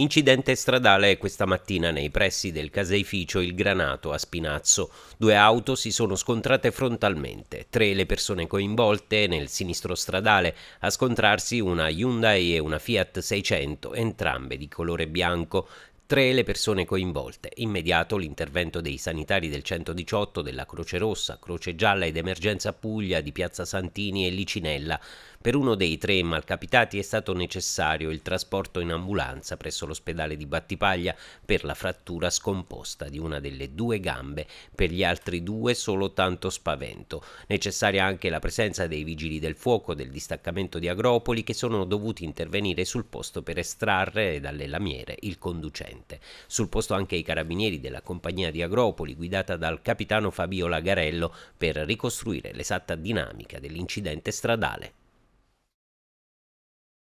Incidente stradale questa mattina nei pressi del caseificio Il Granato a Spinazzo. Due auto si sono scontrate frontalmente, tre le persone coinvolte nel sinistro stradale, a scontrarsi una Hyundai e una Fiat 600, entrambe di colore bianco. Tre le persone coinvolte. Immediato l'intervento dei sanitari del 118 della Croce Rossa, Croce Gialla ed Emergenza Puglia di Piazza Santini e Licinella. Per uno dei tre malcapitati è stato necessario il trasporto in ambulanza presso l'ospedale di Battipaglia per la frattura scomposta di una delle due gambe, per gli altri due solo tanto spavento. Necessaria anche la presenza dei vigili del fuoco del distaccamento di Agropoli che sono dovuti intervenire sul posto per estrarre dalle lamiere il conducente. Sul posto anche i carabinieri della compagnia di Agropoli guidata dal capitano Fabio Lagarello per ricostruire l'esatta dinamica dell'incidente stradale.